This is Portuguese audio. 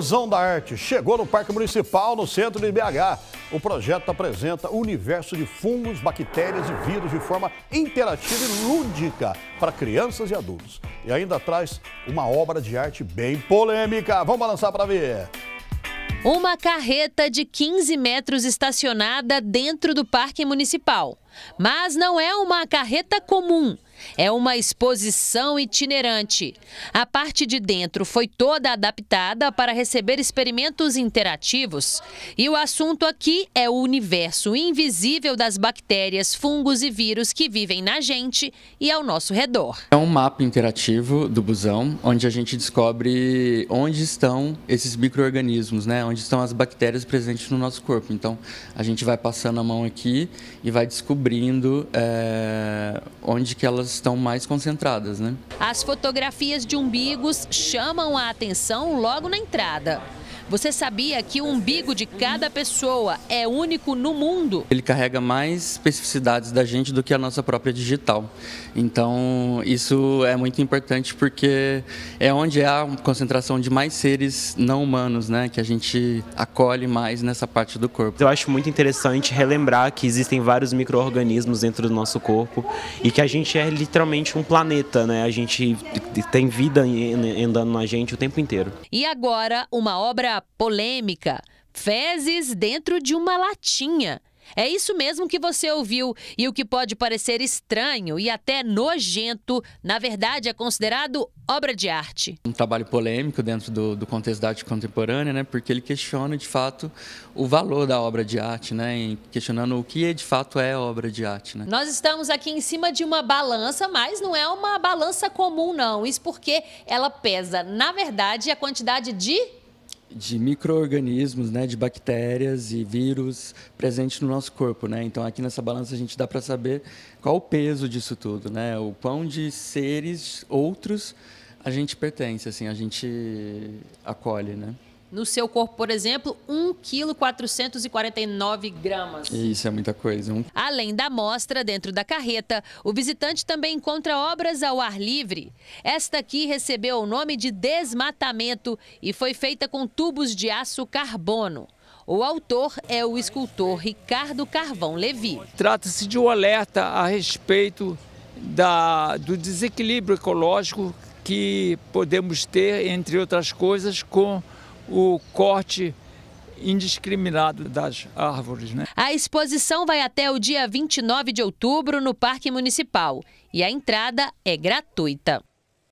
Fusão da Arte chegou no Parque Municipal, no centro de BH. O projeto apresenta o universo de fungos, bactérias e vírus de forma interativa e lúdica para crianças e adultos. E ainda traz uma obra de arte bem polêmica. Vamos balançar para ver. Uma carreta de 15 metros estacionada dentro do Parque Municipal. Mas não é uma carreta comum. É uma exposição itinerante. A parte de dentro foi toda adaptada para receber experimentos interativos. E o assunto aqui é o universo invisível das bactérias, fungos e vírus que vivem na gente e ao nosso redor. É um mapa interativo do busão, onde a gente descobre onde estão esses micro-organismos, né? onde estão as bactérias presentes no nosso corpo. Então, a gente vai passando a mão aqui e vai descobrindo é, onde que elas estão mais concentradas. Né? As fotografias de umbigos chamam a atenção logo na entrada. Você sabia que o umbigo de cada pessoa é único no mundo? Ele carrega mais especificidades da gente do que a nossa própria digital. Então, isso é muito importante porque é onde há uma concentração de mais seres não humanos, né, que a gente acolhe mais nessa parte do corpo. Eu acho muito interessante relembrar que existem vários microorganismos dentro do nosso corpo e que a gente é literalmente um planeta, né? A gente tem vida andando na gente o tempo inteiro. E agora, uma obra polêmica. Fezes dentro de uma latinha. É isso mesmo que você ouviu, e o que pode parecer estranho e até nojento, na verdade é considerado obra de arte. Um trabalho polêmico dentro do, do contexto da arte contemporânea, né, porque ele questiona de fato o valor da obra de arte, né, questionando o que de fato é obra de arte. Né. Nós estamos aqui em cima de uma balança, mas não é uma balança comum, não. Isso porque ela pesa, na verdade, a quantidade de de microorganismos, né, de bactérias e vírus presentes no nosso corpo, né? Então aqui nessa balança a gente dá para saber qual o peso disso tudo, né? O quão de seres outros a gente pertence, assim, a gente acolhe, né? no seu corpo, por exemplo, 1,449 gramas. Isso é muita coisa. Hein? Além da amostra dentro da carreta, o visitante também encontra obras ao ar livre. Esta aqui recebeu o nome de desmatamento e foi feita com tubos de aço carbono. O autor é o escultor Ricardo Carvão Levi. Trata-se de um alerta a respeito da, do desequilíbrio ecológico que podemos ter, entre outras coisas, com o corte indiscriminado das árvores. Né? A exposição vai até o dia 29 de outubro no Parque Municipal e a entrada é gratuita.